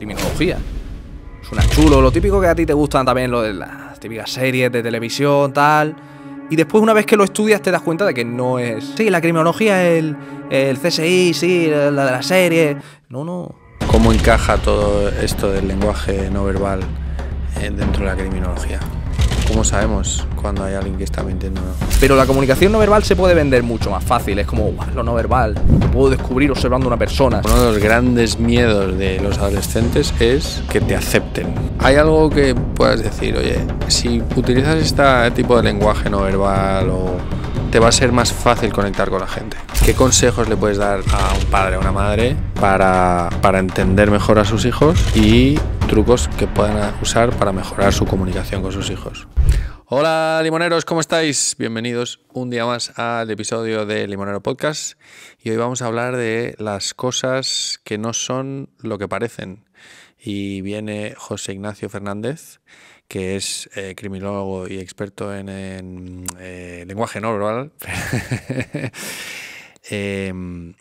criminología. Suena chulo, lo típico que a ti te gustan también lo de las típicas series de televisión, tal. Y después, una vez que lo estudias, te das cuenta de que no es. Sí, la criminología, el, el CSI, sí, la de la serie. No, no. ¿Cómo encaja todo esto del lenguaje no verbal eh, dentro de la criminología? ¿Cómo sabemos cuando hay alguien que está mintiendo? Pero la comunicación no verbal se puede vender mucho más fácil. Es como, lo no verbal, lo puedo descubrir observando a una persona. Uno de los grandes miedos de los adolescentes es que te acepten. ¿Hay algo que puedas decir, oye, si utilizas este tipo de lenguaje no verbal o te va a ser más fácil conectar con la gente. ¿Qué consejos le puedes dar a un padre, a una madre, para, para entender mejor a sus hijos y trucos que puedan usar para mejorar su comunicación con sus hijos? Hola limoneros, ¿cómo estáis? Bienvenidos un día más al episodio de Limonero Podcast y hoy vamos a hablar de las cosas que no son lo que parecen. Y viene José Ignacio Fernández que es eh, criminólogo y experto en, eh, lenguaje no verbal, em,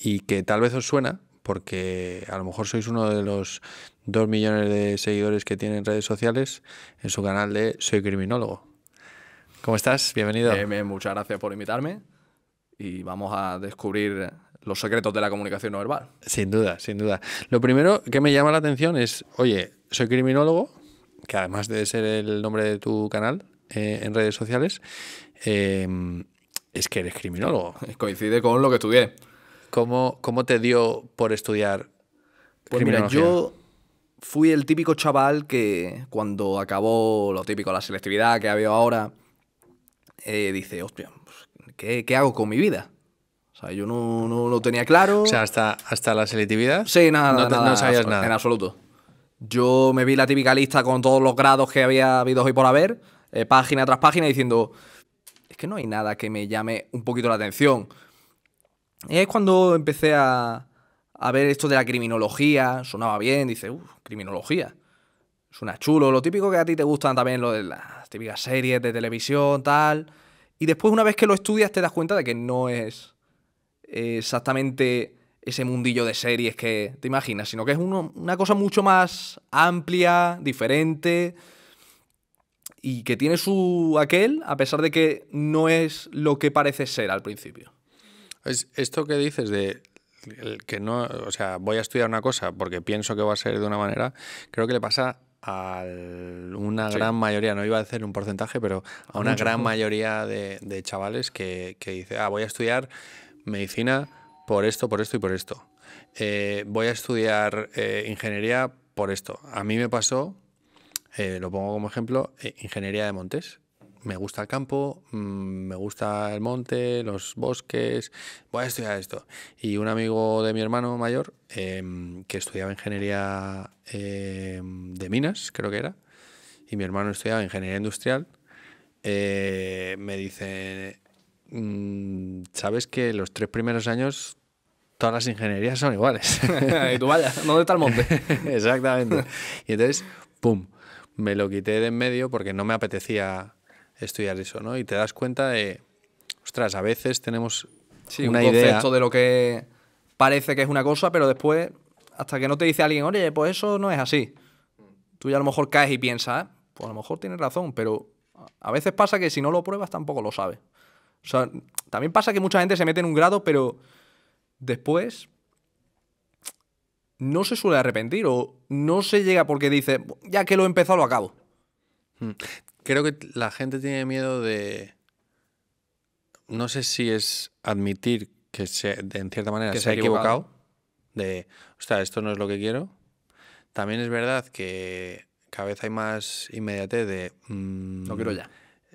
y que tal vez os suena, porque a lo mejor sois uno de los dos millones de seguidores que tiene en redes sociales en su canal de Soy Criminólogo. ¿Cómo estás? Bienvenido. muchas gracias por invitarme y vamos a descubrir los secretos de la comunicación no verbal. Sin duda, sin duda. Lo primero que me llama la atención es, oye, soy criminólogo, que además de ser el nombre de tu canal eh, en redes sociales, em, es que eres criminólogo. Coincide con lo que estudié. ¿Cómo, cómo te dio por estudiar? Pues mira, yo fui el típico chaval que cuando acabó lo típico, la selectividad que ha habido ahora, eh, dice, hostia, pues, ¿qué, ¿qué, hago con mi vida? O sea, yo no, lo tenía claro. O sea, hasta, hasta la selectividad. Sí, nada, nada, no sabías nada. En absoluto. Yo me vi la típica lista con todos los grados que había habido hoy por haber, eh, página tras página, diciendo, es que no hay nada que me llame un poquito la atención. Y es cuando empecé a, a ver esto de la criminología, sonaba bien, dice, uff, criminología. Suena chulo, lo típico que a ti te gustan también lo de las típicas series de televisión, tal. Y después una vez que lo estudias te das cuenta de que no es exactamente ese mundillo de series que te imaginas, sino que es una cosa mucho más amplia, diferente y que tiene su aquel, a pesar de que no es lo que parece ser al principio. Es esto que dices de que no, o sea, voy a estudiar una cosa porque pienso que va a ser de una manera, creo que le pasa a una gran mayoría, no iba a decir un porcentaje, pero a una gran mayoría de, chavales que, que dice, ah, voy a estudiar medicina por esto, por esto y por esto. Eh, voy a estudiar eh, ingeniería por esto. A mí me pasó, eh, lo pongo como ejemplo, ingeniería de montes. Me gusta el campo, mm, me gusta el monte, los bosques, voy a estudiar esto. Y un amigo de mi hermano mayor, em, que estudiaba ingeniería em, de minas, creo que era, y mi hermano estudiaba ingeniería industrial, me dice, mm, sabes que los tres primeros años todas las ingenierías son iguales. y tú vaya, ¿dónde está el monte? Exactamente. Y entonces, pum, me lo quité de en medio porque no me apetecía estudiar eso, ¿no? Y te das cuenta de, ostras, a veces tenemos una un concepto de lo que parece que es una cosa, pero después, hasta que no te dice alguien, oye, pues eso no es así. Tú ya a lo mejor caes y piensas, ah, pues a lo mejor tienes razón, pero a veces pasa que si no lo pruebas tampoco lo sabes. O sea, también pasa que mucha gente se mete en un grado, pero después no se suele arrepentir o no se llega porque dice, ya que lo he empezado, lo acabo. Hmm. Creo que la gente tiene miedo de... No sé si es admitir que se, en cierta manera se, ha equivocado. de De, sea, esto no es lo que quiero. También es verdad que cada vez hay más inmediatez de... Mm, lo quiero ya.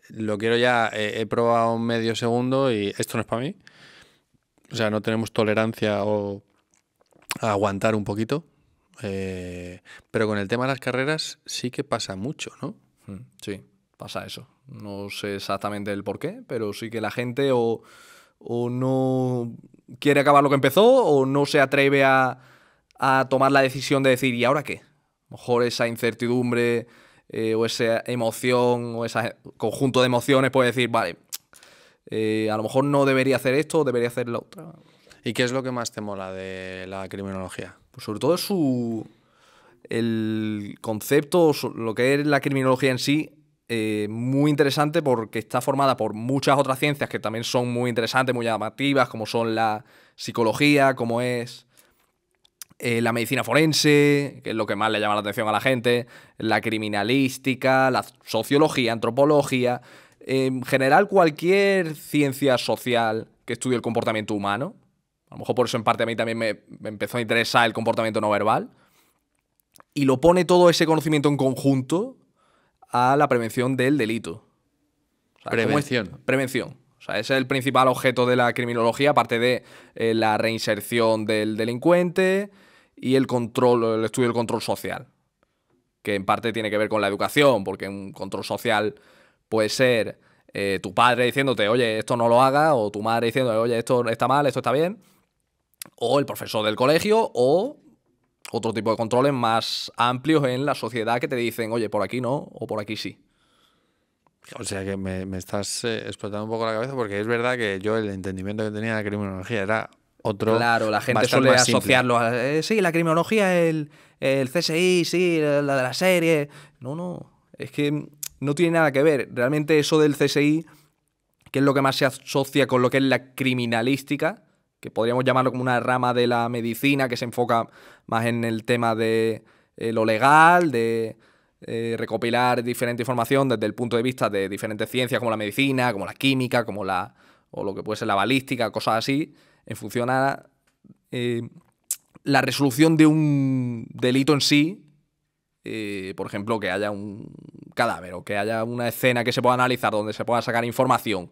Lo quiero ya, he, probado un medio segundo y esto no es para mí. O sea, no tenemos tolerancia o a aguantar un poquito. Eh, pero con el tema de las carreras sí que pasa mucho, ¿no? Mm, sí, pasa eso. No sé exactamente el por qué, pero sí que la gente o, no quiere acabar lo que empezó o no se atreve a, a tomar la decisión de decir, ¿y ahora qué? mejor esa incertidumbre eh, o esa emoción o ese conjunto de emociones puede decir, vale, eh, a lo mejor no debería hacer esto, debería hacer lo otro. ¿Y qué es lo que más te mola de la criminología? Pues sobre todo su. el concepto, lo que es la criminología en sí, eh, muy interesante porque está formada por muchas otras ciencias que también son muy interesantes, muy llamativas, como son la psicología, como es eh, la medicina forense, que es lo que más le llama la atención a la gente, la criminalística, la sociología, antropología, en general cualquier ciencia social que estudie el comportamiento humano, a lo mejor por eso en parte a mí también me, empezó a interesar el comportamiento no verbal, y lo pone todo ese conocimiento en conjunto a la prevención del delito. prevención. Prevención. O sea, es el principal objeto de la criminología, aparte de eh, la reinserción del delincuente y el control, el estudio del control social. Que en parte tiene que ver con la educación, porque un control social puede ser eh, tu padre diciéndote, oye, esto no lo haga, o tu madre diciéndote, oye, esto está mal, esto está bien, o el profesor del colegio, o otro tipo de controles más amplios en la sociedad que te dicen, oye, por aquí no, o por aquí sí. O sea que me, estás eh, explotando un poco la cabeza porque es verdad que yo el entendimiento que tenía de la criminología era otro. Claro, la gente suele asociarlo a. Eh, sí, la criminología, el, el CSI, sí, la de la serie. No, no. Es que no tiene nada que ver. Realmente eso del CSI, que es lo que más se asocia con lo que es la criminalística, que podríamos llamarlo como una rama de la medicina que se enfoca más en el tema de eh, lo legal, de eh, recopilar diferente información desde el punto de vista de diferentes ciencias como la medicina, como la química, como la o lo que puede ser la balística, cosas así, en función a eh, la resolución de un delito en sí eh, por ejemplo, que haya un cadáver o que haya una escena que se pueda analizar, donde se pueda sacar información.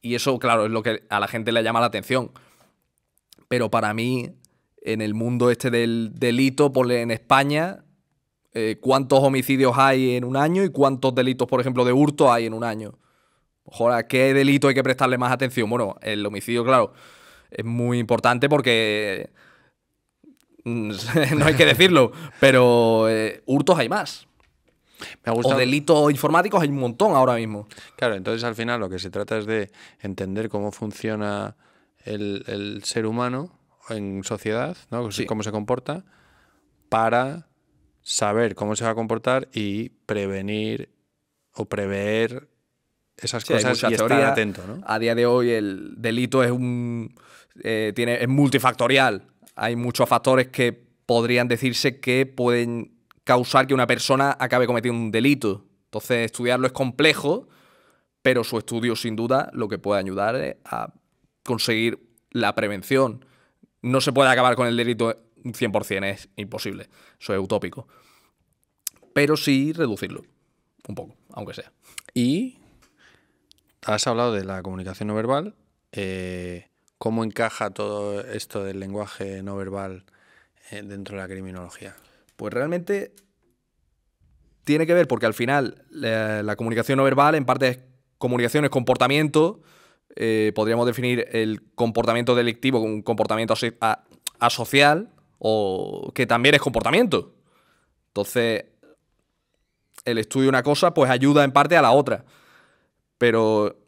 Y eso, claro, es lo que a la gente le llama la atención. Pero para mí, en el mundo este del delito, en España, eh, cuántos homicidios hay en un año y cuántos delitos, por ejemplo, de hurto hay en un año. Ojalá, ¿qué delito hay que prestarle más atención? Bueno, el homicidio, claro, es muy importante porque no hay que decirlo, pero eh, hurtos hay más. Me O delitos informáticos hay un montón ahora mismo. Claro, entonces al final lo que se trata es de entender cómo funciona el, ser humano en sociedad, ¿no? cómo se comporta, para saber cómo se va a comportar y prevenir o prever esas cosas y estar atento. ¿no? A día de hoy el delito es un eh, tiene, es multifactorial hay muchos factores que podrían decirse que pueden causar que una persona acabe cometiendo un delito. Entonces, estudiarlo es complejo, pero su estudio, sin duda, lo que puede ayudar es a conseguir la prevención. No se puede acabar con el delito 100%, es imposible, eso es utópico. Pero sí reducirlo, un poco, aunque sea. Y has hablado de la comunicación no verbal. Eh, ¿Cómo encaja todo esto del lenguaje no verbal eh, dentro de la criminología? Pues realmente tiene que ver porque al final la, comunicación no verbal en parte es comunicación, es comportamiento. Eh, podríamos definir el comportamiento delictivo como un comportamiento asocial o que también es comportamiento. Entonces, el estudio de una cosa pues ayuda en parte a la otra. Pero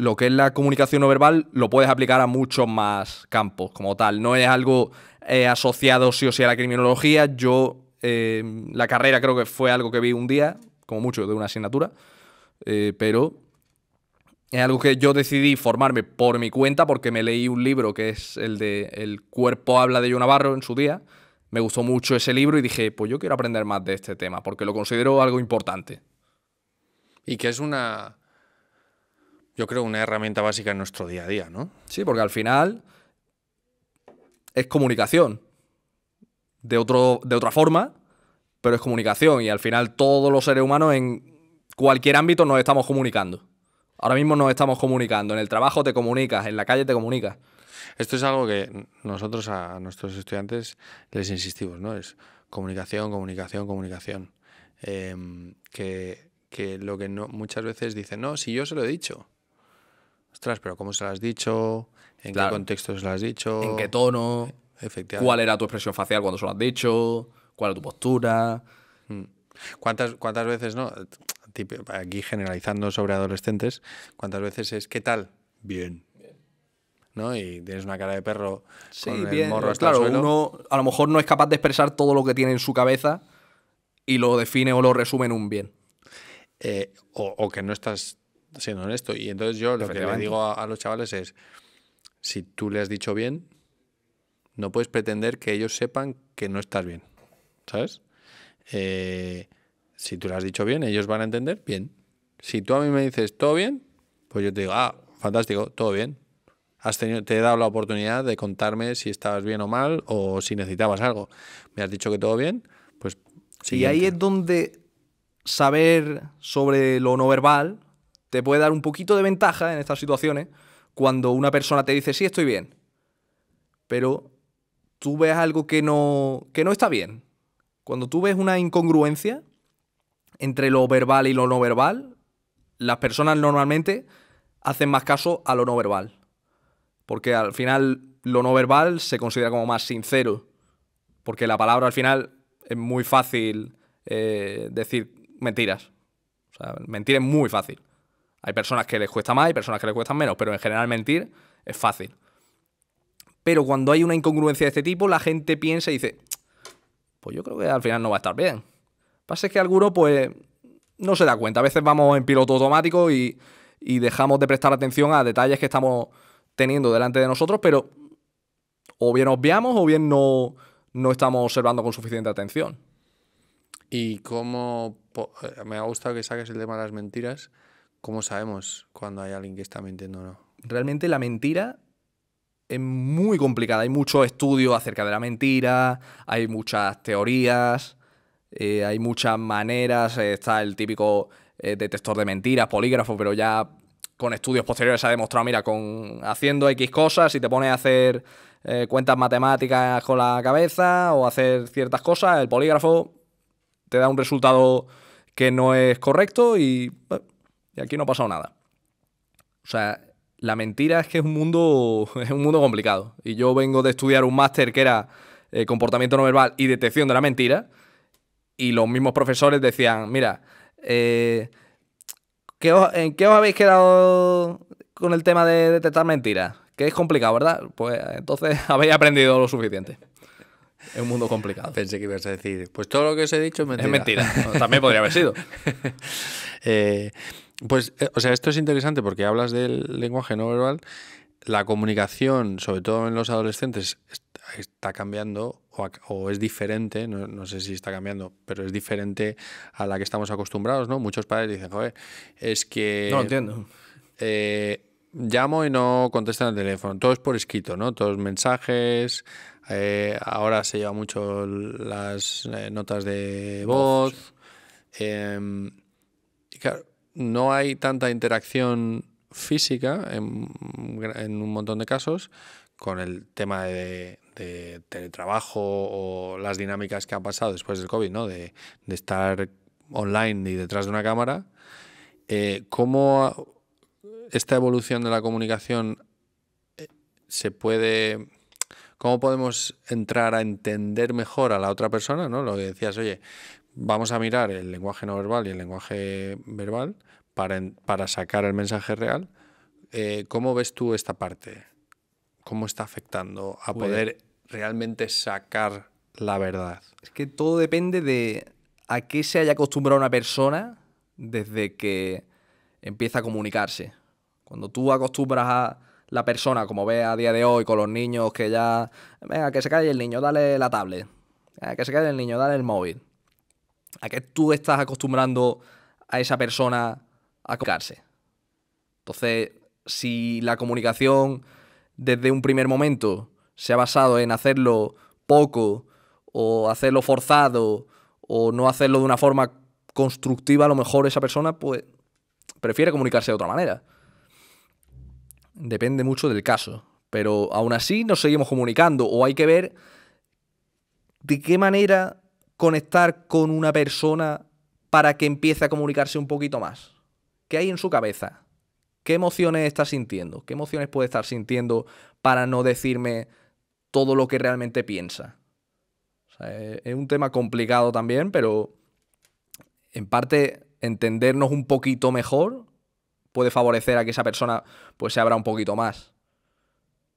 lo que es la comunicación no verbal lo puedes aplicar a muchos más campos como tal. No es algo eh, asociado sí o sí a la criminología. Yo, eh, la carrera creo que fue algo que vi un día, como mucho, de una asignatura, eh, pero es algo que yo decidí formarme por mi cuenta porque me leí un libro que es el de El cuerpo habla de Yo Navarro en su día. Me gustó mucho ese libro y dije, pues yo quiero aprender más de este tema porque lo considero algo importante. Y que es una yo creo, una herramienta básica en nuestro día a día, ¿no? Sí, porque al final es comunicación. De, otro, de otra forma, pero es comunicación. Y al final todos los seres humanos en cualquier ámbito nos estamos comunicando. Ahora mismo nos estamos comunicando. En el trabajo te comunicas, en la calle te comunicas. Esto es algo que nosotros a nuestros estudiantes les insistimos, ¿no? Es comunicación, comunicación, comunicación. Em, que, lo que muchas veces dicen, no, si yo se lo he dicho ostras, pero ¿cómo se lo has dicho? ¿En qué contexto se las has dicho? ¿En qué tono? ¿Cuál era tu expresión facial cuando se lo has dicho? ¿Cuál era tu postura? Mm. ¿Cuántas, cuántas veces, no? Aquí generalizando sobre adolescentes, ¿cuántas veces es ¿qué tal? Bien. ¿no? Y tienes una cara de perro con el morro hasta uno a lo mejor no es capaz de expresar todo lo que tiene en su cabeza y lo define o lo resume en un bien. Eh, o, que no estás siendo honesto. Y entonces yo lo que le digo a, los chavales es, si tú le has dicho bien, no puedes pretender que ellos sepan que no estás bien, ¿sabes? Eh, si tú le has dicho bien, ellos van a entender bien. Si tú a mí me dices todo bien, pues yo te digo, ah, fantástico, todo bien. Has tenido, te he dado la oportunidad de contarme si estabas bien o mal o si necesitabas algo. Me has dicho que todo bien, pues... sí. Y ahí es donde saber sobre lo no verbal te puede dar un poquito de ventaja en estas situaciones cuando una persona te dice, sí, estoy bien, pero tú ves algo que no, que no está bien. Cuando tú ves una incongruencia entre lo verbal y lo no verbal, las personas normalmente hacen más caso a lo no verbal. Porque al final lo no verbal se considera como más sincero. Porque la palabra al final es muy fácil eh, decir mentiras. O mentir es muy fácil. Hay personas que les cuesta más, hay personas que les cuesta menos, pero en general mentir es fácil. Pero cuando hay una incongruencia de este tipo, la gente piensa y dice, pues yo creo que al final no va a estar bien. Pasa es que alguno pues no se da cuenta. A veces vamos en piloto automático y, dejamos de prestar atención a detalles que estamos teniendo delante de nosotros, pero o bien obviamos o bien no, no estamos observando con suficiente atención. ¿Y como eh, Me ha gustado que saques el tema de las mentiras ¿Cómo sabemos cuando hay alguien que está mintiendo o no? Realmente la mentira es muy complicada. Hay muchos estudios acerca de la mentira, hay muchas teorías, eh, hay muchas maneras. Eh, está el típico eh, detector de mentiras, polígrafo, pero ya con estudios posteriores se ha demostrado, mira, con haciendo X cosas, si te pones a hacer cuentas matemáticas con la cabeza o hacer ciertas cosas, el polígrafo te da un resultado que no es correcto y y aquí no ha pasado nada. O sea, la mentira es que es un mundo, es un mundo complicado. Y yo vengo de estudiar un máster que era eh, comportamiento no verbal y detección de la mentira. Y los mismos profesores decían, mira, eh, ¿qué ¿en qué os habéis quedado con el tema de detectar mentiras? Que es complicado, ¿verdad? Pues entonces habéis aprendido lo suficiente. Es un mundo complicado. Pensé que ibas a decir, pues todo lo que os he dicho es mentira. Es mentira. También podría haber sido. eh, pues, eh, o sea, esto es interesante porque hablas del lenguaje no verbal. La comunicación, sobre todo en los adolescentes, está cambiando o, es diferente, no, sé si está cambiando, pero es diferente a la que estamos acostumbrados, ¿no? Muchos padres dicen, joder, es que... No entiendo. Eh, llamo y no contestan el teléfono. Todo es por escrito, ¿no? Todos mensajes. Eh, ahora se lleva mucho las notas de voz. Em, claro, no hay tanta interacción física en, un montón de casos con el tema de, teletrabajo o las dinámicas que han pasado después del COVID, ¿no? de, estar online y detrás de una cámara, eh, ¿cómo esta evolución de la comunicación eh, se puede... ¿Cómo podemos entrar a entender mejor a la otra persona? ¿no? Lo que decías, oye, vamos a mirar el lenguaje no verbal y el lenguaje verbal para, sacar el mensaje real. Eh, ¿Cómo ves tú esta parte? ¿Cómo está afectando a pues poder realmente sacar la verdad? Es que todo depende de a qué se haya acostumbrado una persona desde que empieza a comunicarse. Cuando tú acostumbras a la persona, como ve a día de hoy con los niños que ya, venga, que se calle el niño, dale la tablet, que se calle el niño, dale el móvil ¿A qué tú estás acostumbrando a esa persona a comunicarse? Entonces, si la comunicación desde un primer momento se ha basado en hacerlo poco o hacerlo forzado o no hacerlo de una forma constructiva, a lo mejor esa persona pues prefiere comunicarse de otra manera. Depende mucho del caso, pero aún así nos seguimos comunicando o hay que ver de qué manera conectar con una persona para que empiece a comunicarse un poquito más? ¿Qué hay en su cabeza? ¿Qué emociones está sintiendo? ¿Qué emociones puede estar sintiendo para no decirme todo lo que realmente piensa? Eh, es un tema complicado también, pero en parte entendernos un poquito mejor puede favorecer a que esa persona pues se abra un poquito más.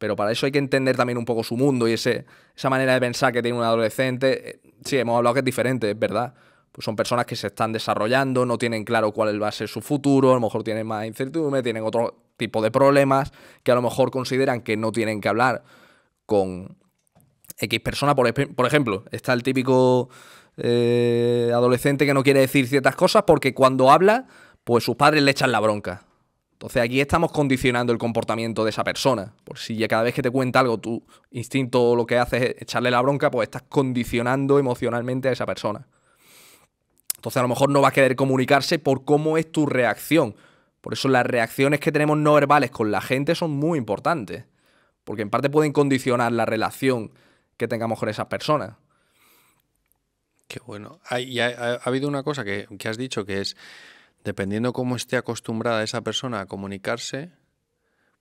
Pero para eso hay que entender también un poco su mundo y ese, esa manera de pensar que tiene un adolescente. Eh, sí, hemos hablado que es diferente, es verdad. Pues son personas que se están desarrollando, no tienen claro cuál va a ser su futuro, a lo mejor tienen más incertidumbre, tienen otro tipo de problemas que a lo mejor consideran que no tienen que hablar con X personas. Por, por ejemplo, está el típico eh, adolescente que no quiere decir ciertas cosas porque cuando habla, pues sus padres le echan la bronca. Entonces aquí estamos condicionando el comportamiento de esa persona. Por si ya cada vez que te cuenta algo, tu instinto lo que hace es echarle la bronca, pues estás condicionando emocionalmente a esa persona. Entonces a lo mejor no va a querer comunicarse por cómo es tu reacción. Por eso las reacciones que tenemos no verbales con la gente son muy importantes. Porque en parte pueden condicionar la relación que tengamos con esas personas. Qué bueno. Y ha, habido una cosa que has dicho que es dependiendo cómo esté acostumbrada esa persona a comunicarse,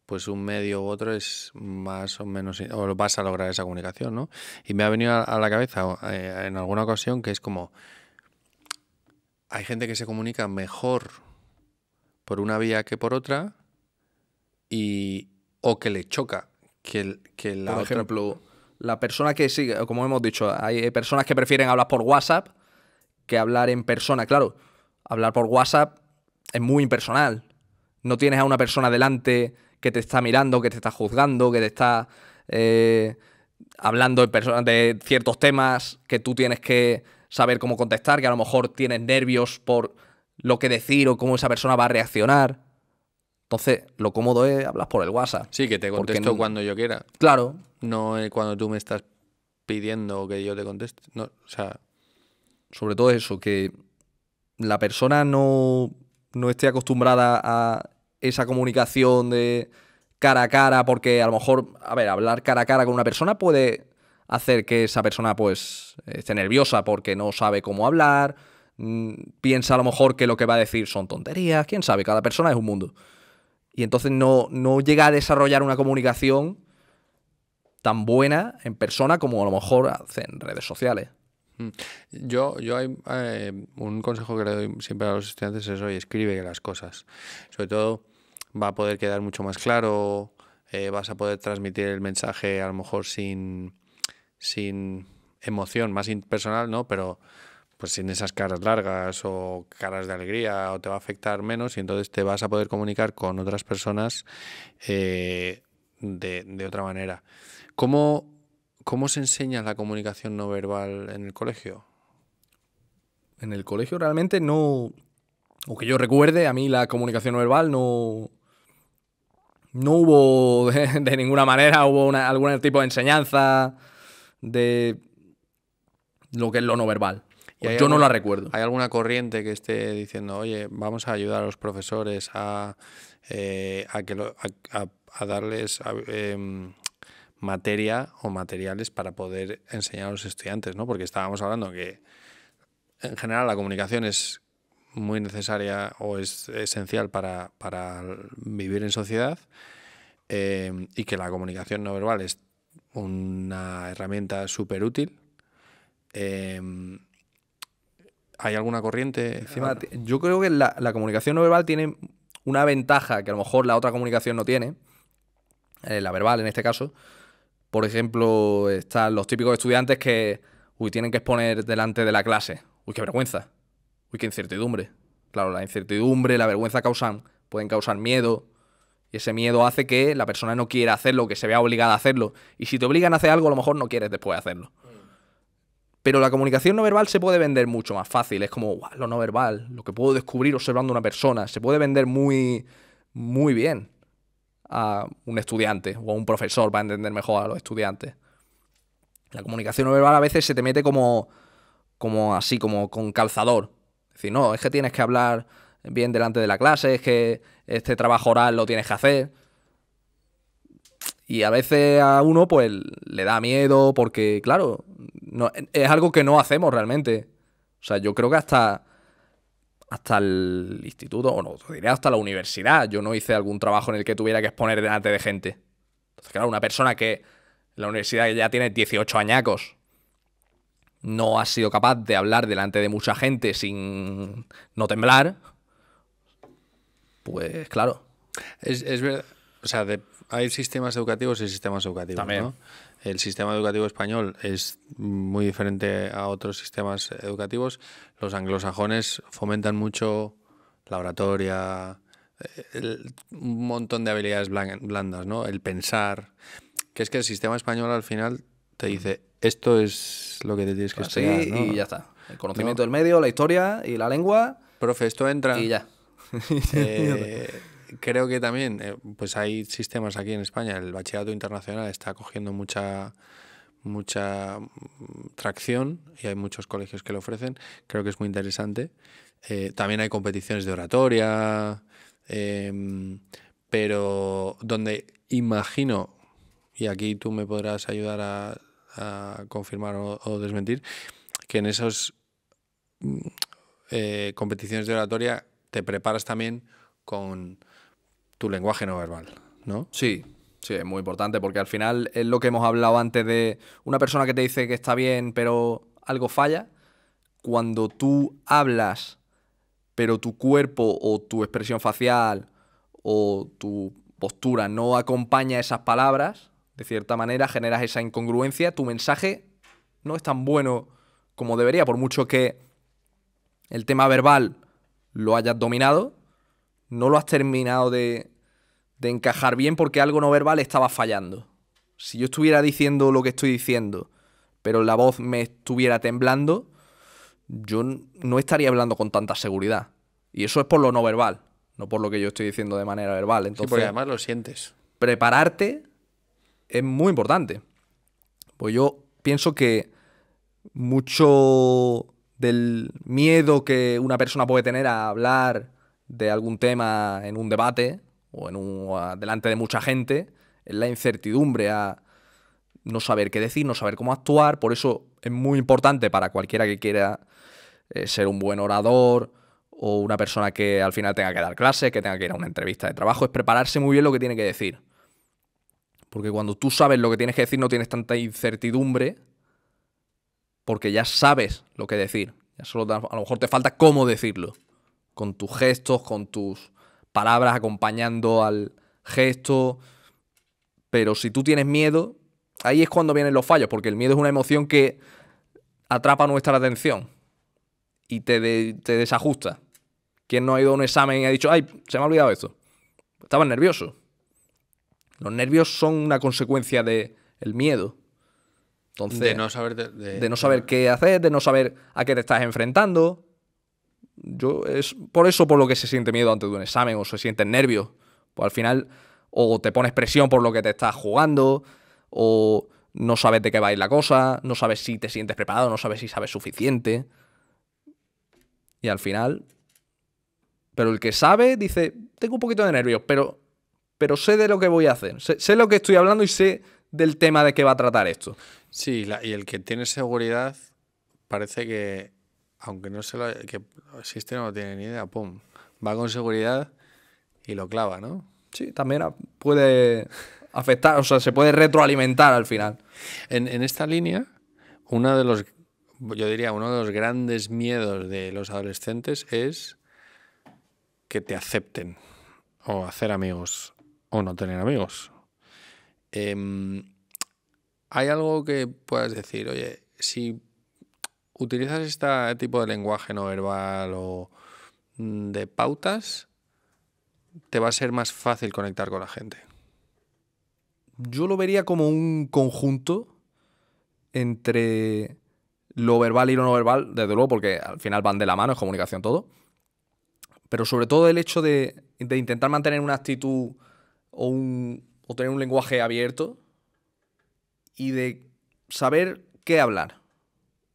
pues un medio u otro es más o menos, o vas a lograr esa comunicación, ¿no? Y me ha venido a la cabeza eh, en alguna ocasión que es como, hay gente que se comunica mejor por una vía que por otra y, o que le choca que, que la por ejemplo, la persona que sigue, como hemos dicho, hay eh, personas que prefieren hablar por WhatsApp que hablar en persona, claro Hablar por WhatsApp es muy impersonal. No tienes a una persona delante que te está mirando, que te está juzgando, que te está eh, hablando de, de ciertos temas que tú tienes que saber cómo contestar, que a lo mejor tienes nervios por lo que decir o cómo esa persona va a reaccionar. Entonces, lo cómodo es hablar por el WhatsApp. Sí, que te contesto cuando yo quiera. Claro. No cuando tú me estás pidiendo que yo te conteste. No, o sea. Sobre todo eso, que la persona no, esté acostumbrada a esa comunicación de cara a cara, porque a lo mejor, a ver, hablar cara a cara con una persona puede hacer que esa persona pues esté nerviosa porque no sabe cómo hablar, mm, piensa a lo mejor que lo que va a decir son tonterías, quién sabe, cada persona es un mundo. Y entonces no, no llega a desarrollar una comunicación tan buena en persona como a lo mejor hace en redes sociales. Mm. Yo, yo hay eh, un consejo que le doy siempre a los estudiantes es hoy escribe las cosas. Sobre todo va a poder quedar mucho más claro, eh, vas a poder transmitir el mensaje a lo mejor sin, sin emoción, más impersonal, ¿no? Pero pues sin esas caras largas o caras de alegría o te va a afectar menos y entonces te vas a poder comunicar con otras personas eh, de, de otra manera. ¿Cómo ¿Cómo se enseña la comunicación no verbal en el colegio? En el colegio realmente no. O que yo recuerde, a mí la comunicación no verbal no. No hubo de, ninguna manera, hubo algún tipo de enseñanza de lo que es lo no verbal. yo no la recuerdo. ¿Hay alguna corriente que esté diciendo, oye, vamos a ayudar a los profesores a, eh, a, que darles em, materia o materiales para poder enseñar a los estudiantes, ¿no? Porque estábamos hablando que en general la comunicación es muy necesaria o es esencial para, vivir en sociedad eh, y que la comunicación no verbal es una herramienta súper útil. Eh, ¿Hay alguna corriente? Encima, yo creo que la, comunicación no verbal tiene una ventaja que a lo mejor la otra comunicación no tiene, eh, la verbal en este caso, por ejemplo, están los típicos estudiantes que, uy, tienen que exponer delante de la clase. Uy, qué vergüenza. Uy, qué incertidumbre. Claro, la incertidumbre, la vergüenza causan, pueden causar miedo. Y ese miedo hace que la persona no quiera hacerlo, que se vea obligada a hacerlo. Y si te obligan a hacer algo, a lo mejor no quieres después hacerlo. Pero la comunicación no verbal se puede vender mucho más fácil. Es como, lo no verbal, lo que puedo descubrir observando a una persona. Se puede vender muy, muy bien a un estudiante o a un profesor para entender mejor a los estudiantes. La comunicación verbal a veces se te mete como, como así, como con calzador. Es decir, no, es que tienes que hablar bien delante de la clase, es que este trabajo oral lo tienes que hacer. Y a veces a uno pues le da miedo porque, claro, no, es algo que no hacemos realmente. O sea, yo creo que hasta hasta el instituto, o no, te diré hasta la universidad. Yo no hice algún trabajo en el que tuviera que exponer delante de gente. Entonces, claro, una persona que en la universidad ya tiene 18 añacos, no ha sido capaz de hablar delante de mucha gente sin no temblar, pues claro. Es, verdad. O sea, hay sistemas educativos y sistemas educativos, También el sistema educativo español es muy diferente a otros sistemas educativos. Los anglosajones fomentan mucho la oratoria, eh, un montón de habilidades blandas, ¿no? El pensar. Que es que el sistema español al final te dice, esto es lo que te tienes que pues estudiar. y ya está. El conocimiento del medio, la historia y la lengua. Profe, esto entra. Y ya. Eh, creo que también, eh, pues hay sistemas aquí en España, el bachillerato internacional está cogiendo mucha mucha mm, tracción y hay muchos colegios que lo ofrecen. Creo que es muy interesante. Eh, también hay competiciones de oratoria, em, pero donde imagino, y aquí tú me podrás ayudar a, confirmar o, desmentir, que en esas mm, eh, competiciones de oratoria te preparas también con tu lenguaje no verbal, ¿no? Sí, sí, es muy importante porque al final es lo que hemos hablado antes de una persona que te dice que está bien pero algo falla. Cuando tú hablas pero tu cuerpo o tu expresión facial o tu postura no acompaña esas palabras, de cierta manera generas esa incongruencia, tu mensaje no es tan bueno como debería, por mucho que el tema verbal lo hayas dominado, no lo has terminado de, de encajar bien porque algo no verbal estaba fallando. Si yo estuviera diciendo lo que estoy diciendo, pero la voz me estuviera temblando, yo no estaría hablando con tanta seguridad. Y eso es por lo no verbal, no por lo que yo estoy diciendo de manera verbal. Entonces, sí, porque además lo sientes. Prepararte es muy importante. Pues yo pienso que mucho del miedo que una persona puede tener a hablar de algún tema en un debate o en un, delante de mucha gente, es la incertidumbre a no saber qué decir, no saber cómo actuar. Por eso es muy importante para cualquiera que quiera eh, ser un buen orador o una persona que al final tenga que dar clases, que tenga que ir a una entrevista de trabajo, es prepararse muy bien lo que tiene que decir. Porque cuando tú sabes lo que tienes que decir no tienes tanta incertidumbre porque ya sabes lo que decir. solo a lo mejor te falta cómo decirlo con tus gestos, con tus palabras acompañando al gesto. Pero si tú tienes miedo, ahí es cuando vienen los fallos, porque el miedo es una emoción que atrapa nuestra atención y te, desajusta. ¿Quién no ha ido a un examen y ha dicho, ay, se me ha olvidado esto? Estaba nervioso. Los nervios son una consecuencia del miedo. Entonces, de no saber, de no saber qué hacer, de no saber a qué te estás enfrentando. Yo es por eso por lo que se siente miedo antes de un examen o se siente nervios. Pues o al final o te pones presión por lo que te estás jugando o no sabes de qué va a ir la cosa, no sabes si te sientes preparado, no sabes si sabes suficiente. Y al final pero el que sabe dice, tengo un poquito de nervios, pero, pero sé de lo que voy a hacer, sé, lo que estoy hablando y sé del tema de qué va a tratar esto. Sí, y el que tiene seguridad parece que aunque no se lo, que existe no lo tiene ni idea, pum, va con seguridad y lo clava, ¿no? Sí, también puede afectar, o sea, se puede retroalimentar al final. En, esta línea, uno de los, yo diría, uno de los grandes miedos de los adolescentes es que te acepten o hacer amigos o no tener amigos. Em, ¿Hay algo que puedas decir, oye, si ¿Utilizas este tipo de lenguaje no verbal o mm, de pautas? Te va a ser más fácil conectar con la gente. Yo lo vería como un conjunto entre lo verbal y lo no verbal, desde luego, porque al final van de la mano, es comunicación todo. Pero sobre todo el hecho de, intentar mantener una actitud o, o tener un lenguaje abierto y de saber qué hablar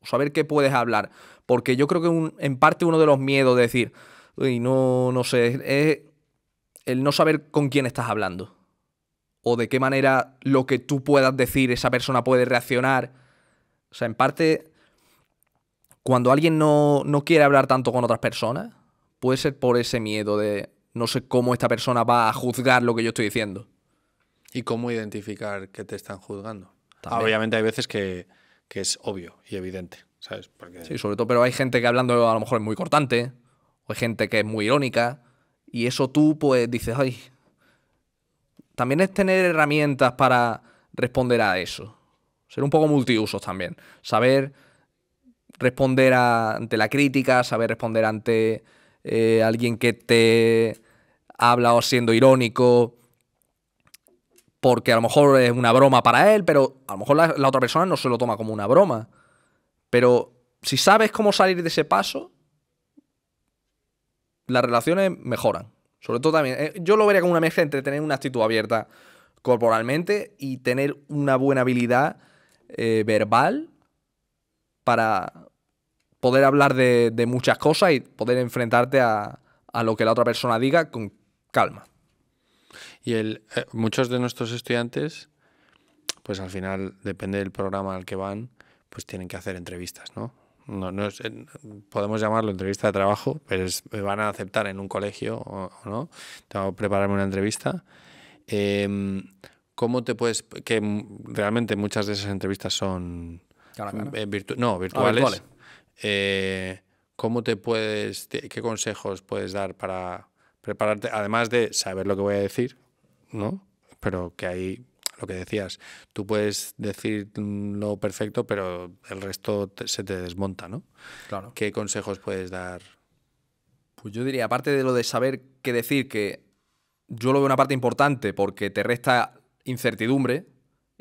saber qué puedes hablar. Porque yo creo que en parte uno de los miedos de decir, no, no sé, es el no saber con quién estás hablando. O de qué manera lo que tú puedas decir, esa persona puede reaccionar. O sea, en parte, cuando alguien no, quiere hablar tanto con otras personas, puede ser por ese miedo de no sé cómo esta persona va a juzgar lo que yo estoy diciendo. ¿Y cómo identificar que te están juzgando? Obviamente hay veces que, que es obvio y evidente, ¿sabes? Porque... Sí, sobre todo, pero hay gente que hablando a lo mejor es muy cortante, o hay gente que es muy irónica, y eso tú pues dices, ay, también es tener herramientas para responder a eso, ser un poco multiusos también, saber responder ante la crítica, saber responder ante eh, alguien que te habla o siendo irónico, porque a lo mejor es una broma para él, pero a lo mejor la, otra persona no se lo toma como una broma. Pero si sabes cómo salir de ese paso, las relaciones mejoran. Sobre todo también, eh, yo lo vería como una mezcla entre tener una actitud abierta corporalmente y tener una buena habilidad eh, verbal para poder hablar de, muchas cosas y poder enfrentarte a lo que la otra persona diga con calma. Y el, eh, muchos de nuestros estudiantes, pues al final, depende del programa al que van, pues tienen que hacer entrevistas, ¿no? No, no eh, podemos llamarlo entrevista de trabajo, pero me van a aceptar en un colegio o, no. Tengo que prepararme una entrevista. Em, ¿Cómo te puedes...? Que realmente muchas de esas entrevistas son... Eh, no, ah, virtuales. ¿Cómo te puedes, qué consejos puedes dar para prepararte, además de saber lo que voy a decir, ¿no? Pero que ahí lo que decías, tú puedes decir mm, lo perfecto, pero el resto se te desmonta, ¿no? Claro. ¿Qué consejos puedes dar? Pues yo diría, aparte de lo de saber qué decir, que yo lo veo una parte importante porque te resta incertidumbre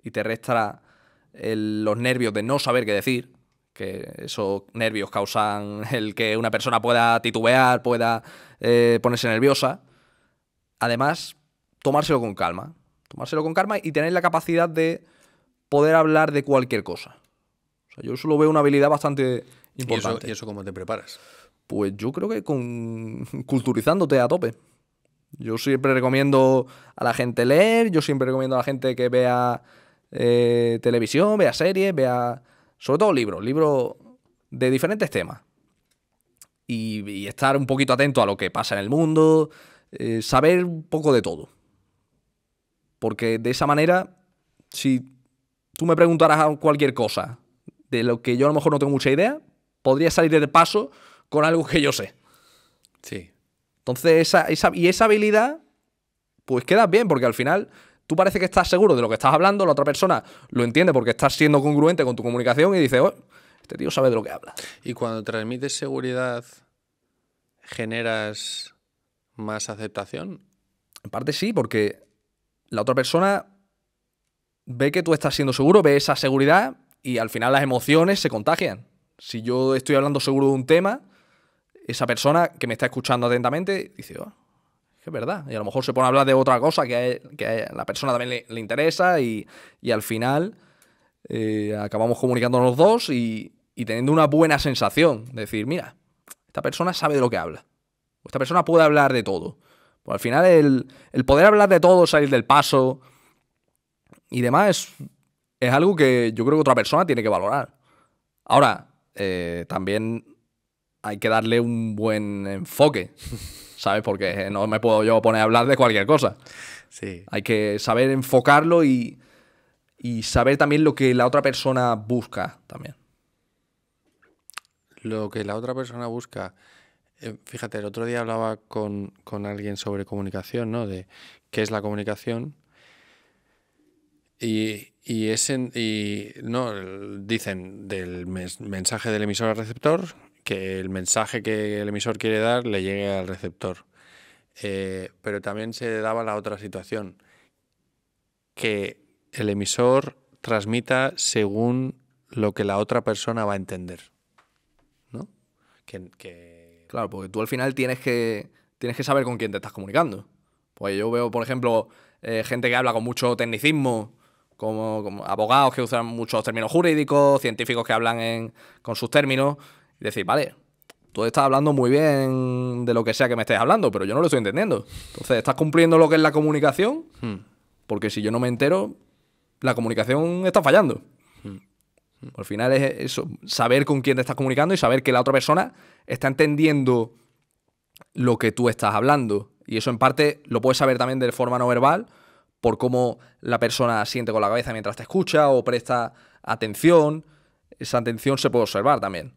y te resta los nervios de no saber qué decir, que esos nervios causan el que una persona pueda titubear, pueda eh, ponerse nerviosa. Además, tomárselo con calma. Tomárselo con calma y tener la capacidad de poder hablar de cualquier cosa. O sea, yo solo veo una habilidad bastante importante. ¿Y eso, cómo te preparas? Pues yo creo que con culturizándote a tope. Yo siempre recomiendo a la gente leer, yo siempre recomiendo a la gente que vea eh, televisión, vea series, vea. Sobre todo libros, libros de diferentes temas. Y, estar un poquito atento a lo que pasa en el mundo, eh, saber un poco de todo. Porque de esa manera, si tú me preguntaras cualquier cosa de lo que yo a lo mejor no tengo mucha idea, podría salir de paso con algo que yo sé. Sí. Entonces, esa, y esa habilidad, pues queda bien, porque al final tú parece que estás seguro de lo que estás hablando, la otra persona lo entiende porque estás siendo congruente con tu comunicación y dice, oh, este tío sabe de lo que habla. Y cuando transmites seguridad, generas más aceptación. En parte sí, porque la otra persona ve que tú estás siendo seguro, ve esa seguridad y al final las emociones se contagian. Si yo estoy hablando seguro de un tema, esa persona que me está escuchando atentamente dice, oh, es verdad. Y a lo mejor se pone a hablar de otra cosa que, la persona también le, interesa y, al final eh, acabamos comunicándonos los dos y, y, teniendo una buena sensación. decir, mira, esta persona sabe de lo que habla. Esta persona puede hablar de todo. Pues al final el, poder hablar de todo, salir del paso y demás es, algo que yo creo que otra persona tiene que valorar. Ahora, eh, también hay que darle un buen enfoque, ¿sabes? Porque no me puedo yo poner a hablar de cualquier cosa. Sí. Hay que saber enfocarlo y, y saber también lo que la otra persona busca también. Lo que la otra persona busca. Eh, fíjate, el otro día hablaba con, alguien sobre comunicación, ¿no? De qué es la comunicación. Y, y no, dicen del mensaje del emisor al receptor, que el mensaje que el emisor quiere dar le llegue al receptor. Eh, pero también se daba la otra situación, que el emisor transmita según lo que la otra persona va a entender. ¿no? que Claro, porque tú al final tienes que, tienes que saber con quién te estás comunicando. Pues yo veo, por ejemplo, eh, gente que habla con mucho tecnicismo, como, abogados que usan muchos términos jurídicos, científicos que hablan con sus términos, y decir, vale, tú estás hablando muy bien de lo que sea que me estés hablando, pero yo no lo estoy entendiendo. Entonces, ¿estás cumpliendo lo que es la comunicación? Hmm. Porque si yo no me entero, la comunicación está fallando. Al final es eso, saber con quién te estás comunicando y saber que la otra persona está entendiendo lo que tú estás hablando. Y eso en parte lo puedes saber también de forma no verbal, por cómo la persona siente con la cabeza mientras te escucha o presta atención. Esa atención se puede observar también.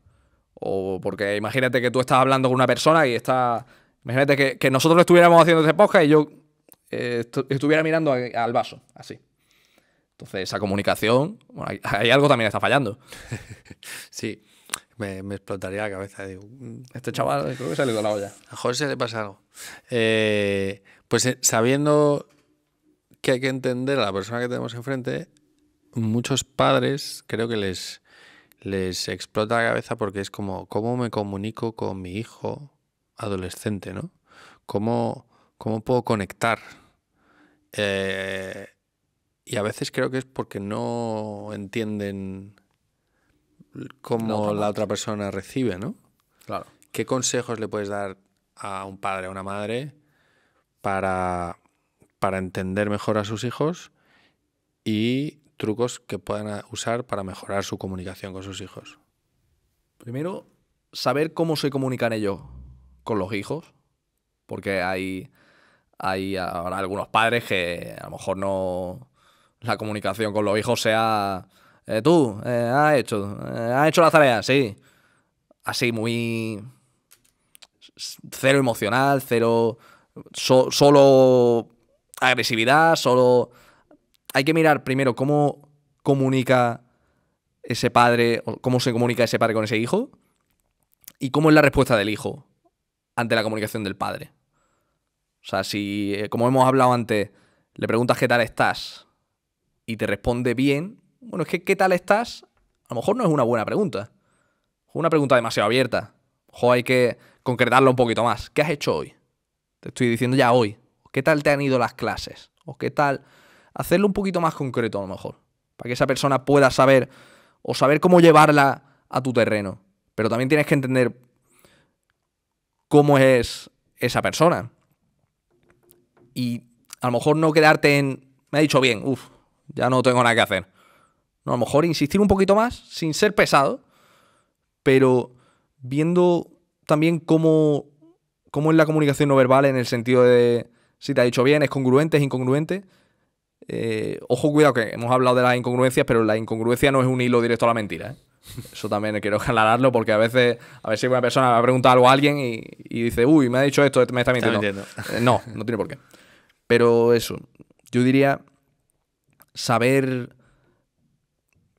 O porque imagínate que tú estás hablando con una persona y está... Imagínate que, nosotros estuviéramos haciendo este podcast y yo eh, estuviera mirando al vaso, así. Entonces, esa comunicación, bueno, hay, algo también está fallando. sí, me, explotaría la cabeza. Digo, mm, este chaval creo que se le la olla. A José le pasa algo. Eh, pues eh, sabiendo que hay que entender a la persona que tenemos enfrente, muchos padres creo que les, les explota la cabeza porque es como, ¿cómo me comunico con mi hijo adolescente? ¿no? ¿Cómo, cómo puedo conectar? Eh, y a veces creo que es porque no entienden cómo la otra persona recibe, ¿no? Claro. ¿Qué consejos le puedes dar a un padre, a una madre, para, entender mejor a sus hijos y trucos que puedan usar para mejorar su comunicación con sus hijos? Primero, saber cómo se comunican ellos con los hijos, porque hay, hay ahora algunos padres que a lo mejor no, la comunicación con los hijos sea, eh, tú, eh, ha hecho, eh, has hecho la tarea, sí. Así, muy... Cero emocional, cero... solo agresividad, solo... Hay que mirar primero cómo comunica ese padre, cómo se comunica ese padre con ese hijo y cómo es la respuesta del hijo ante la comunicación del padre. O sea, si, como hemos hablado antes, le preguntas qué tal estás y te responde bien, bueno, es que ¿qué tal estás? A lo mejor no es una buena pregunta. Es una pregunta demasiado abierta. Ojo, hay que concretarlo un poquito más. ¿Qué has hecho hoy? Te estoy diciendo ya hoy. ¿Qué tal te han ido las clases? ¿O qué tal? Hacerlo un poquito más concreto a lo mejor. Para que esa persona pueda saber o saber cómo llevarla a tu terreno. Pero también tienes que entender cómo es esa persona. Y a lo mejor no quedarte en... Me ha dicho bien, uff, ya no tengo nada que hacer. No, a lo mejor insistir un poquito más, sin ser pesado, pero viendo también cómo, cómo es la comunicación no verbal en el sentido de si te ha dicho bien, es congruente, es incongruente. Eh, ojo, cuidado, que hemos hablado de las incongruencias, pero la incongruencia no es un hilo directo a la mentira. ¿eh? Eso también quiero aclararlo porque a veces, a ver si una persona me preguntado algo a alguien y, dice, uy, me ha dicho esto, este me Está mintiendo. Eh, no, no tiene por qué. Pero eso, yo diría saber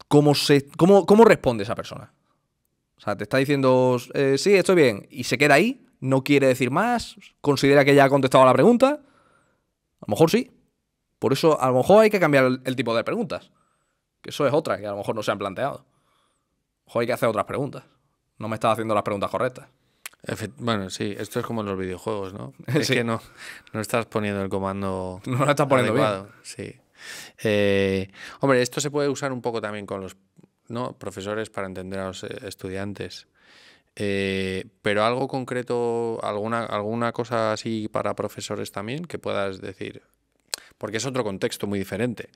cómo, se, cómo, cómo responde esa persona. O sea, te está diciendo, eh, sí, estoy bien, y se queda ahí, no quiere decir más, considera que ya ha contestado la pregunta. A lo mejor sí. Por eso, a lo mejor hay que cambiar el, tipo de preguntas. Que eso es otra, que a lo mejor no se han planteado. A hay que hacer otras preguntas. No me estás haciendo las preguntas correctas. Bueno, sí, esto es como en los videojuegos, ¿no? Es que no, no estás poniendo el comando. No lo estás poniendo adecuado. Sí. Eh, hombre, esto se puede usar un poco también con los ¿no? profesores para entender a los eh, estudiantes. Eh, pero algo concreto, alguna, alguna cosa así para profesores también que puedas decir, porque es otro contexto muy diferente.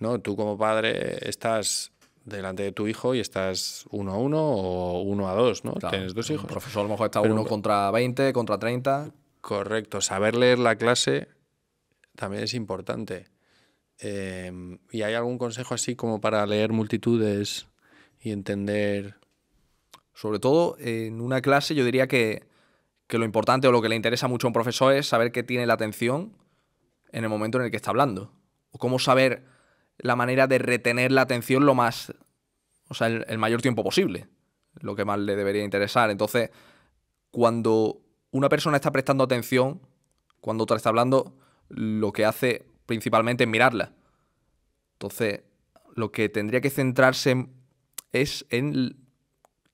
¿no? Tú como padre estás delante de tu hijo y estás uno a uno o uno a dos, ¿no? Tienes dos hijos. profesor a lo mejor está uno contra 20, contra 30. Correcto, saber leer la clase también es importante. Em, ¿Y hay algún consejo así como para leer multitudes y entender? Sobre todo en una clase yo diría que, lo importante o lo que le interesa mucho a un profesor es saber qué tiene la atención en el momento en el que está hablando. O cómo saber la manera de retener la atención lo más, o sea, el mayor tiempo posible. Lo que más le debería interesar. Entonces, cuando una persona está prestando atención, cuando otra está hablando, lo que hace principalmente en mirarla. Entonces, lo que tendría que centrarse es en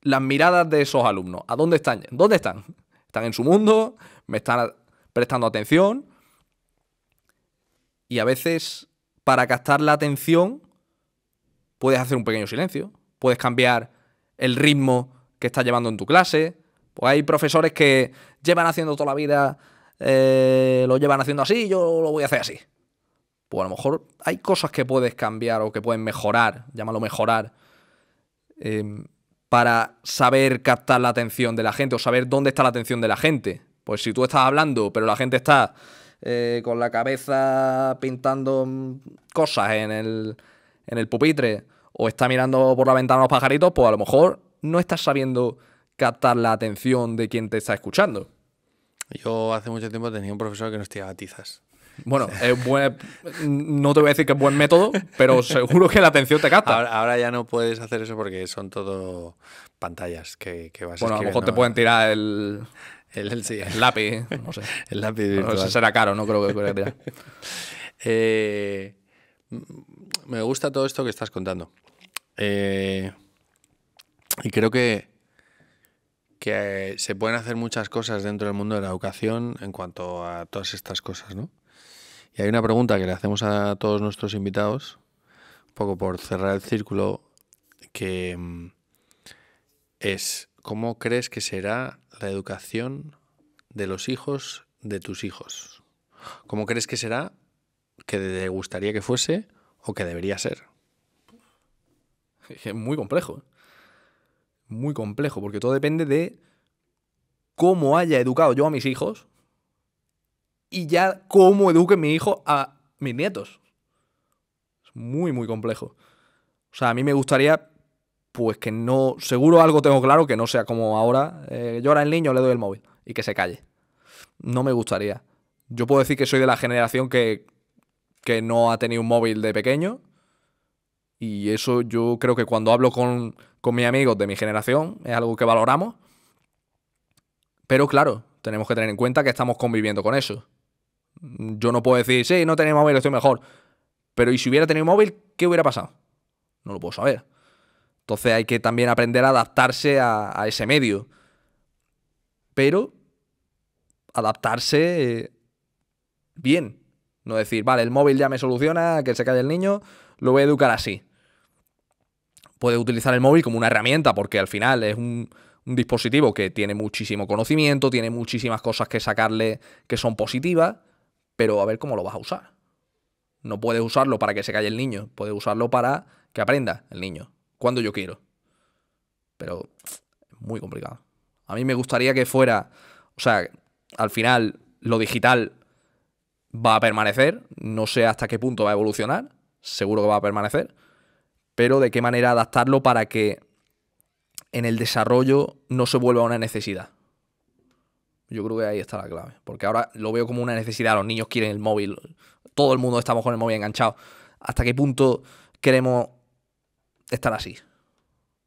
las miradas de esos alumnos. ¿A dónde están? ¿Dónde están? ¿Están en su mundo? ¿Me están prestando atención? Y a veces, para captar la atención, puedes hacer un pequeño silencio, puedes cambiar el ritmo que estás llevando en tu clase. Pues hay profesores que llevan haciendo toda la vida, eh, lo llevan haciendo así, yo lo voy a hacer así pues a lo mejor hay cosas que puedes cambiar o que puedes mejorar, llámalo mejorar, em, para saber captar la atención de la gente o saber dónde está la atención de la gente. Pues si tú estás hablando, pero la gente está eh, con la cabeza pintando mm, cosas en el, pupitre o está mirando por la ventana a los pajaritos, pues a lo mejor no estás sabiendo captar la atención de quien te está escuchando. Yo hace mucho tiempo tenía un profesor que nos tiraba tizas. Bueno, no te voy a decir que es buen método, pero seguro que la atención te capta. Ahora, ya no puedes hacer eso porque son todo pantallas que, que vas Bueno, a lo mejor te pueden tirar el, lápiz, no sé. el lápiz virtual. será caro, no creo que pueda tirar. Eh, me gusta todo esto que estás contando. Eh, y creo que, que se pueden hacer muchas cosas dentro del mundo de la educación en cuanto a todas estas cosas, ¿no? Y hay una pregunta que le hacemos a todos nuestros invitados, un poco por cerrar el círculo, que mm, es, ¿cómo crees que será la educación de los hijos de tus hijos? ¿Cómo crees que será que te gustaría que fuese o que debería ser? Es muy complejo. ¿eh? Muy complejo, porque todo depende de cómo haya educado yo a mis hijos y ya cómo eduque mi hijo a mis nietos. Es muy, muy complejo. O sea, a mí me gustaría, pues que no, seguro algo tengo claro, que no sea como ahora, eh, Yo ahora el niño, le doy el móvil y que se calle. No me gustaría. Yo puedo decir que soy de la generación que, que no ha tenido un móvil de pequeño. Y eso yo creo que cuando hablo con, con mis amigos de mi generación es algo que valoramos. Pero claro, tenemos que tener en cuenta que estamos conviviendo con eso. Yo no puedo decir, sí, no tenía móvil, estoy mejor. Pero ¿y si hubiera tenido móvil, qué hubiera pasado? No lo puedo saber. Entonces hay que también aprender a adaptarse a, ese medio. Pero adaptarse eh, bien. No decir, vale, el móvil ya me soluciona, que se calle el niño, lo voy a educar así. Puede utilizar el móvil como una herramienta, porque al final es un dispositivo que tiene muchísimo conocimiento, tiene muchísimas cosas que sacarle que son positivas, pero a ver cómo lo vas a usar. No puedes usarlo para que se calle el niño, puedes usarlo para que aprenda el niño, cuando yo quiero. Pero es muy complicado. A mí me gustaría que fuera, o sea, al final lo digital va a permanecer, no sé hasta qué punto va a evolucionar, seguro que va a permanecer, pero de qué manera adaptarlo para que en el desarrollo no se vuelva una necesidad. Yo creo que ahí está la clave. Porque ahora lo veo como una necesidad. Los niños quieren el móvil. Todo el mundo estamos con el móvil enganchado. ¿Hasta qué punto queremos estar así?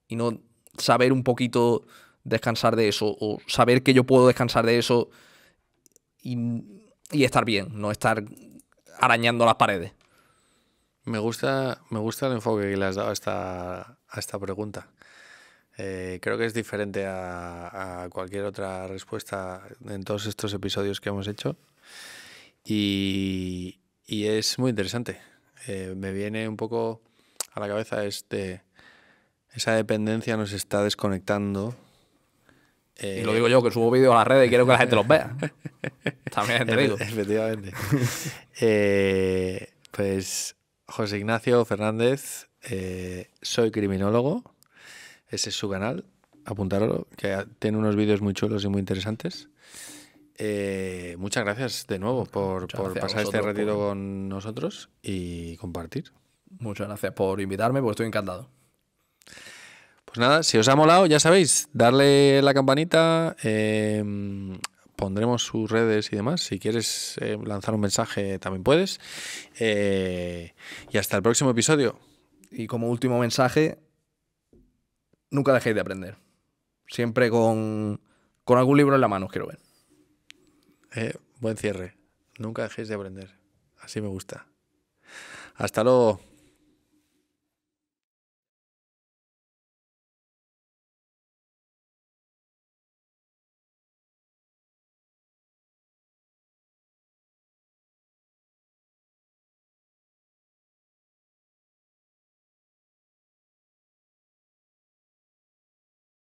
Y no saber un poquito descansar de eso. O saber que yo puedo descansar de eso y, estar bien. No estar arañando las paredes. Me gusta, me gusta el enfoque que le has dado a esta, a esta pregunta. Eh, creo que es diferente a, cualquier otra respuesta en todos estos episodios que hemos hecho. Y, es muy interesante. Eh, me viene un poco a la cabeza este, esa dependencia nos está desconectando. y eh, lo digo yo, que subo vídeos a las redes y quiero que la gente los vea. También te digo. Efectivamente. pues José Ignacio Fernández, soy criminólogo ese es su canal, apuntarlo, que tiene unos vídeos muy chulos y muy interesantes. Eh, muchas gracias de nuevo por, pasar este ratito con nosotros y compartir. Muchas gracias por invitarme, porque estoy encantado. Pues nada, si os ha molado, ya sabéis, darle la campanita, em, pondremos sus redes y demás. Si quieres eh, lanzar un mensaje, también puedes. Eh, y hasta el próximo episodio. Y como último mensaje, nunca dejéis de aprender. Siempre con, con algún libro en la mano, quiero ver. Eh, buen cierre. Nunca dejéis de aprender. Así me gusta. Hasta luego.